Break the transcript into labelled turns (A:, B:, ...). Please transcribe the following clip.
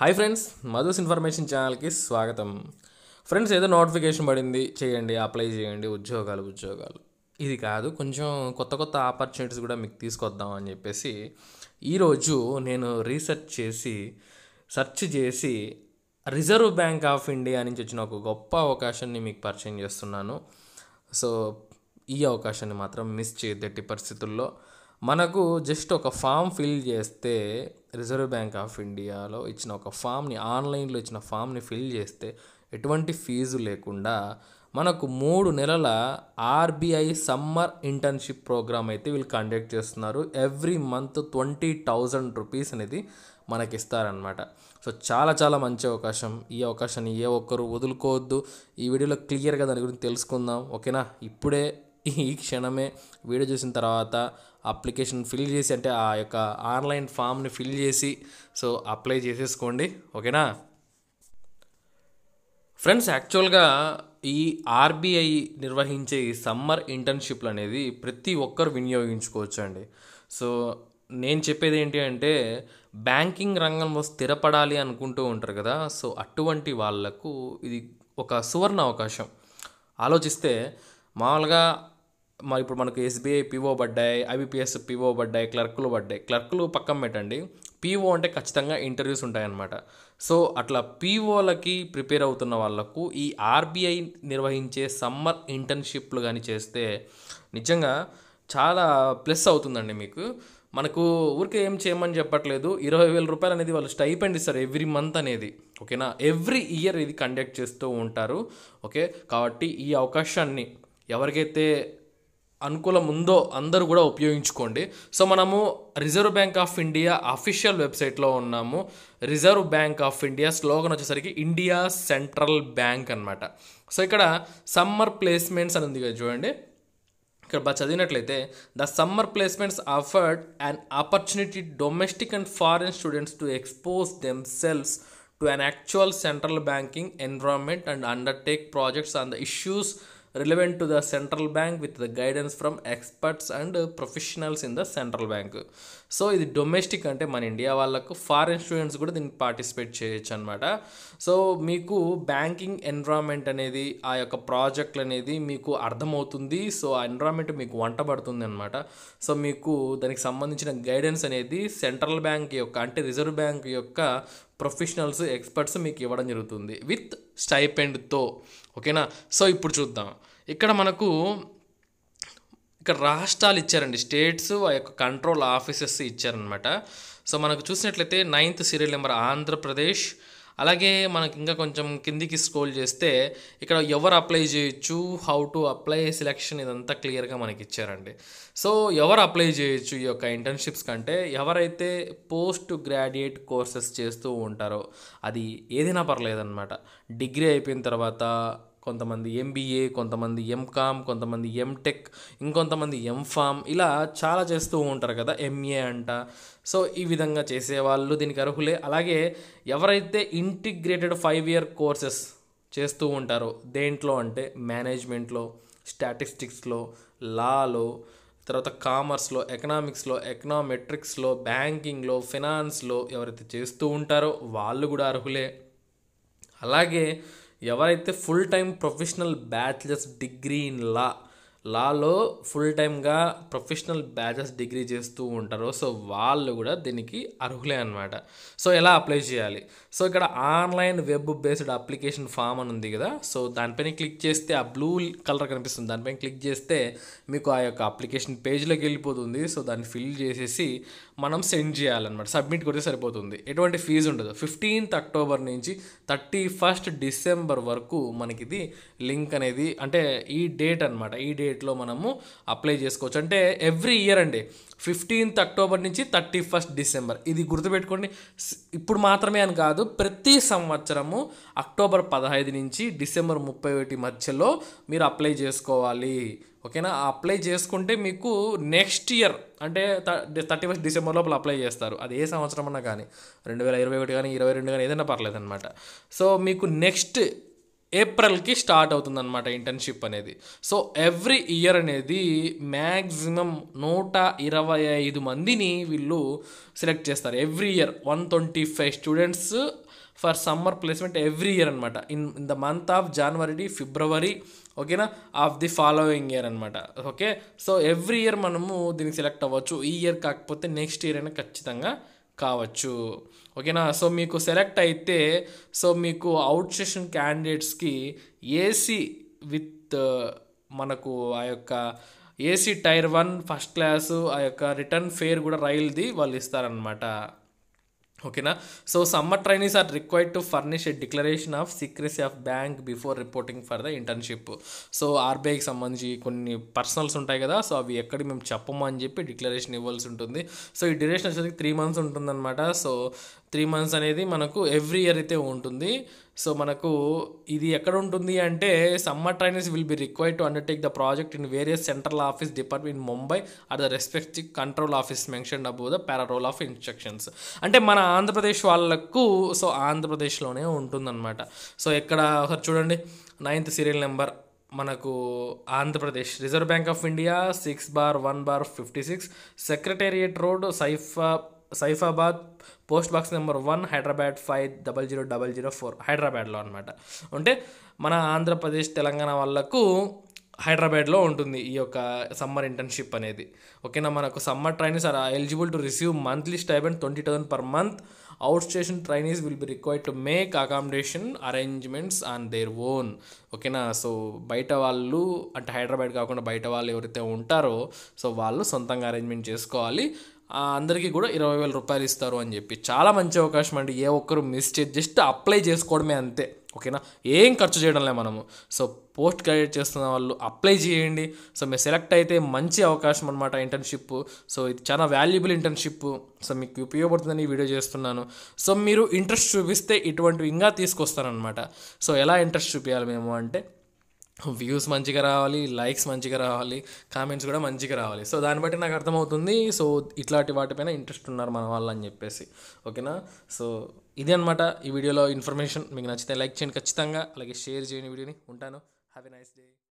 A: hi friends మధుస్ information ఛానల్కి స్వాగతం friends ఏదో నోటిఫికేషన్ పడింది చేయండి అప్లై చేయండి ఉద్యోగాలు ఉద్యోగాలు ఇది కాదు కొంచెం కొత్త కొత్త ఆపర్చునిటీస్ కూడా మీకు తీసుకొద్దాం అని చెప్పేసి ఈరోజు నేను రీసెర్చ్ చేసి సెర్చ్ చేసి రిజర్వ్ బ్యాంక్ ఆఫ్ ఇండియా నుంచి వచ్చిన ఒక గొప్ప అవకాశాన్ని మీకు పరిచయం చేస్తున్నాను సో ఈ అవకాశాన్ని మాత్రం మిస్ చేయదట్టి పరిస్థితుల్లో మనకు జస్ట్ ఒక ఫామ్ ఫిల్ చేస్తే రిజర్వ్ బ్యాంక్ ఆఫ్ ఇండియాలో ఇచ్చిన ఒక ఫామ్ని ఆన్లైన్లో ఇచ్చిన ఫామ్ని ఫిల్ చేస్తే ఎటువంటి ఫీజు లేకుండా మనకు మూడు నెలల ఆర్బీఐ సమ్మర్ ఇంటర్న్షిప్ ప్రోగ్రామ్ అయితే వీళ్ళు కండక్ట్ చేస్తున్నారు every month twenty thousand rupees అనేది మనకి ఇస్తారనమాట సో చాలా చాలా మంచి అవకాశం ఈ అవకాశాన్ని ఏ ఒక్కరు వదులుకోవద్దు ఈ వీడియోలో క్లియర్గా దాని గురించి తెలుసుకుందాం ఓకేనా ఇప్పుడే ఈ క్షణమే వీడియో చూసిన తర్వాత అప్లికేషన్ ఫిల్ చేసి అంటే ఆ యొక్క ఆన్లైన్ ఫామ్ని ఫిల్ చేసి సో అప్లై చేసేసుకోండి ఓకేనా ఫ్రెండ్స్ యాక్చువల్గా ఈ ఆర్బీఐ నిర్వహించే ఈ సమ్మర్ ఇంటర్న్షిప్లు అనేది ప్రతి ఒక్కరు వినియోగించుకోవచ్చు అండి సో నేను చెప్పేది ఏంటి అంటే బ్యాంకింగ్ రంగంలో స్థిరపడాలి అనుకుంటూ ఉంటారు కదా సో అటువంటి వాళ్లకు ఇది ఒక సువర్ణ అవకాశం ఆలోచిస్తే మామూలుగా మరి ఇప్పుడు మనకు ఎస్బీఐ పీఓ పడ్డాయి ఐబీపీఎస్ పీఓ పడ్డాయి క్లర్కులు పడ్డాయి క్లర్కులు పక్కన పెట్టండి పీఓ అంటే ఖచ్చితంగా ఇంటర్వ్యూస్ ఉంటాయన్నమాట సో అట్లా పీఓలకి ప్రిపేర్ అవుతున్న వాళ్లకు ఈ ఆర్బీఐ నిర్వహించే సమ్మర్ ఇంటర్న్షిప్లు కానీ చేస్తే నిజంగా చాలా ప్లస్ అవుతుందండి మీకు మనకు ఊరికే ఏం చేయమని చెప్పట్లేదు ఇరవై వేల రూపాయలు అనేది వాళ్ళు స్టైపెండ్ ఇస్తారు ఎవ్రీ మంత్ అనేది ఓకేనా ఎవ్రీ ఇయర్ ఇది కండక్ట్ చేస్తూ ఉంటారు ఓకే కాబట్టి ఈ అవకాశాన్ని ఎవరికైతే అనుకూలం ఉందో అందరూ కూడా ఉపయోగించుకోండి సో మనము reserve bank of India official వెబ్సైట్లో ఉన్నాము reserve bank of India slogan వచ్చేసరికి ఇండియా సెంట్రల్ బ్యాంక్ అనమాట సో ఇక్కడ సమ్మర్ ప్లేస్మెంట్స్ అని ఉంది కదా చూడండి ఇక్కడ బా చదివినట్లయితే the summer placements offered and opportunity domestic and foreign students to expose them selves to an actual central banking environment and undertake projects on the issues relevant to the central bank with the guidance from experts and professionals in the central bank so ఇది domestic అంటే మన India వాళ్ళకు foreign students కూడా దీన్ని participate చేయొచ్చు అనమాట so మీకు banking environment అనేది ఆ యొక్క ప్రాజెక్ట్లు అనేది మీకు అర్థమవుతుంది సో ఆ ఎన్విరాన్మెంట్ మీకు వంట పడుతుంది అనమాట సో మీకు దానికి సంబంధించిన గైడెన్స్ అనేది సెంట్రల్ బ్యాంక్ యొక్క అంటే రిజర్వ్ బ్యాంక్ యొక్క ప్రొఫెషనల్స్ ఎక్స్పర్ట్స్ మీకు ఇవ్వడం జరుగుతుంది విత్ స్టైపెండ్తో ఓకేనా సో ఇప్పుడు చూద్దాం ఇక్కడ మనకు ఇక్కడ రాష్ట్రాలు ఇచ్చారండి స్టేట్స్ ఆ యొక్క కంట్రోల్ ఆఫీసెస్ ఇచ్చారనమాట సో మనకు చూసినట్లయితే నైన్త్ సీరియల్ నెంబర్ ఆంధ్రప్రదేశ్ అలాగే మనకి ఇంకా కొంచెం కిందికి స్క్రోల్ చేస్తే ఇక్కడ ఎవరు అప్లై చేయొచ్చు హౌ టు అప్లై సెలెక్షన్ ఇదంతా క్లియర్గా మనకి ఇచ్చారండి సో ఎవరు అప్లై చేయొచ్చు ఈ యొక్క ఇంటర్న్షిప్స్ కంటే ఎవరైతే పోస్ట్ గ్రాడ్యుయేట్ కోర్సెస్ చేస్తూ ఉంటారో అది ఏదైనా పర్లేదన్నమాట డిగ్రీ అయిపోయిన తర్వాత కొంతమంది ఎంబీఏ కొంతమంది ఎంకామ్ కొంతమంది ఎంటెక్ ఇంకొంతమంది ఎంఫామ్ ఇలా చాలా చేస్తూ ఉంటారు కదా ఎంఏ అంట సో ఈ విధంగా చేసేవాళ్ళు దీనికి అర్హులే అలాగే ఎవరైతే ఇంటిగ్రేటెడ్ ఫైవ్ ఇయర్ కోర్సెస్ చేస్తూ ఉంటారో దేంట్లో అంటే మేనేజ్మెంట్లో స్టాటిస్టిక్స్లో లాలో తర్వాత కామర్స్లో ఎకనామిక్స్లో ఎకనామెట్రిక్స్లో బ్యాంకింగ్లో ఫినాన్స్లో ఎవరైతే చేస్తూ ఉంటారో వాళ్ళు కూడా అర్హులే అలాగే ఎవరైతే full time professional bachelors degree in law లాలో ఫుల్ టైమ్గా ప్రొఫెషనల్ బ్యాచెస్ డిగ్రీ చేస్తూ ఉంటారు సో వాళ్ళు కూడా దీనికి అర్హులే అనమాట సో ఎలా అప్లై చేయాలి సో ఇక్కడ online web based application form అని ఉంది కదా సో దానిపైన క్లిక్ చేస్తే ఆ బ్లూ కలర్ కనిపిస్తుంది దానిపైన క్లిక్ చేస్తే మీకు ఆ యొక్క అప్లికేషన్ పేజ్లోకి వెళ్ళిపోతుంది సో దాన్ని ఫిల్ చేసేసి మనం సెండ్ చేయాలన్నమాట సబ్మిట్ కొడితే సరిపోతుంది ఎటువంటి ఫీజు ఉండదు ఫిఫ్టీన్త్ అక్టోబర్ నుంచి థర్టీ ఫస్ట్ డిసెంబర్ వరకు మనకిది లింక్ అనేది అంటే ఈ డేట్ అనమాట ఈ డేట్ డేట్లో మనము అప్లై చేసుకోవచ్చు అంటే ఎవ్రీ ఇయర్ అండి ఫిఫ్టీన్త్ అక్టోబర్ నుంచి థర్టీ ఫస్ట్ డిసెంబర్ ఇది గుర్తుపెట్టుకోండి ఇప్పుడు మాత్రమే అని కాదు ప్రతి సంవత్సరము అక్టోబర్ పదహైదు నుంచి డిసెంబర్ ముప్పై ఒకటి మధ్యలో మీరు అప్లై చేసుకోవాలి ఓకేనా అప్లై చేసుకుంటే మీకు నెక్స్ట్ ఇయర్ అంటే థర్టీ ఫస్ట్ డిసెంబర్ లోపల అప్లై చేస్తారు అది ఏ సంవత్సరం అన్నా కానీ రెండు వేల ఇరవై ఒకటి కానీ ఇరవై రెండు కానీ ఏదైనా పర్లేదు అనమాట సో మీకు నెక్స్ట్ ఏప్రిల్కి స్టార్ట్ అవుతుందన్నమాట ఇంటర్న్షిప్ అనేది సో ఎవ్రీ ఇయర్ అనేది మ్యాక్సిమం నూట ఇరవై ఐదు మందిని వీళ్ళు సెలెక్ట్ చేస్తారు every year one twenty five students for summer placement every year అనమాట in in the month of January February ఓకేనా ఆఫ్ ది ఫాలోయింగ్ ఇయర్ అనమాట ఓకే సో ఎవ్రీ ఇయర్ మనము దీనికి సెలెక్ట్ అవ్వచ్చు ఈ ఇయర్ కాకపోతే నెక్స్ట్ ఇయర్ అయినా ఖచ్చితంగా కావచ్చు ఓకేనా సో మీకు సెలెక్ట్ అయితే సో మీకు అవుట్ సెషన్ క్యాండిడేట్స్కి ఏసీ విత్ మనకు ఆ యొక్క AC tier one first class ఆ యొక్క రిటర్న్ ఫేర్ కూడా రైల్ది వాళ్ళు ఇస్తారనమాట ఓకేనా so summer trainees are required to furnish a declaration of secrecy of bank before reporting for the internship so ఆర్బీఐకి సంబంధించి కొన్ని పర్సనల్స్ ఉంటాయి కదా సో అవి ఎక్కడ మేము చెప్పము అని చెప్పి డిక్లరేషన్ ఇవ్వాల్సి ఉంటుంది సో ఈ డ్యూరేషన్ వచ్చేసరికి త్రీ మంత్స్ ఉంటుందన్నమాట సో త్రీ మంత్స్ అనేది మనకు ఎవ్రీ ఇయర్ అయితే ఉంటుంది సో మనకు ఇది ఎక్కడ ఉంటుంది అంటే summer trainers will be required to undertake the project in various central office department in Mumbai at the respective control office mention above the para roll of instructions అంటే మన ఆంధ్రప్రదేశ్ వాళ్ళకు సో ఆంధ్రప్రదేశ్లోనే ఉంటుందన్నమాట సో ఎక్కడ చూడండి నైన్త్ సీరియల్ నెంబర్ మనకు Andhra Pradesh Reserve bank of India six bar one bar fifty six secretariat road Saifa Saifabad post box number one Hyderabad five double zero double zero four హైదరాబాద్లో అనమాట అంటే మన ఆంధ్రప్రదేశ్ తెలంగాణ వాళ్ళకు హైదరాబాద్లో ఉంటుంది ఈ యొక్క సమ్మర్ ఇంటర్న్షిప్ అనేది ఓకేనా మనకు summer trainees are eligible to receive monthly stipend twenty thousand per month out station trainees will be required to make accommodation arrangements on their own ఓకేనా సో బయట వాళ్ళు అంటే హైదరాబాద్ కాకుండా బయట వాళ్ళు ఎవరైతే ఉంటారో సో వాళ్ళు సొంతంగా అరేంజ్మెంట్ చేసుకోవాలి అందరికీ కూడా ఇరవై వేల రూపాయలు ఇస్తారు అని చెప్పి చాలా మంచి అవకాశం అండి ఏ ఒక్కరు మిస్ చేసి జస్ట్ అప్లై చేసుకోవడమే అంతే ఓకేనా ఏం ఖర్చు చేయడం లే మనము సో పోస్ట్ గ్రాడ్యుయేట్ చేస్తున్న వాళ్ళు అప్లై చేయండి సో మీరు సెలెక్ట్ అయితే మంచి అవకాశం అనమాట ఇంటర్న్షిప్ సో ఇది చాలా వాల్యుబుల్ ఇంటర్న్షిప్ సో మీకు ఉపయోగపడుతుందని వీడియో చేస్తున్నాను సో మీరు ఇంట్రెస్ట్ చూపిస్తే ఇటువంటివి ఇంకా తీసుకొస్తారనమాట సో ఎలా ఇంట్రెస్ట్ చూపించాలి మేము అంటే వ్యూస్ మంచిగా రావాలి లైక్స్ మంచిగా రావాలి కామెంట్స్ కూడా మంచిగా రావాలి సో దాన్ని బట్టి నాకు అర్థమవుతుంది సో ఇట్లాంటి వాటిపైన ఇంట్రెస్ట్ ఉన్నారు మన వాళ్ళు అని చెప్పేసి ఓకేనా సో ఇది అనమాట ఈ వీడియోలో ఇన్ఫర్మేషన్ మీకు నచ్చితే లైక్ చేయండి ఖచ్చితంగా అలాగే షేర్ చేయండి వీడియోని ఉంటాను హ్యాపీ నైస్ డే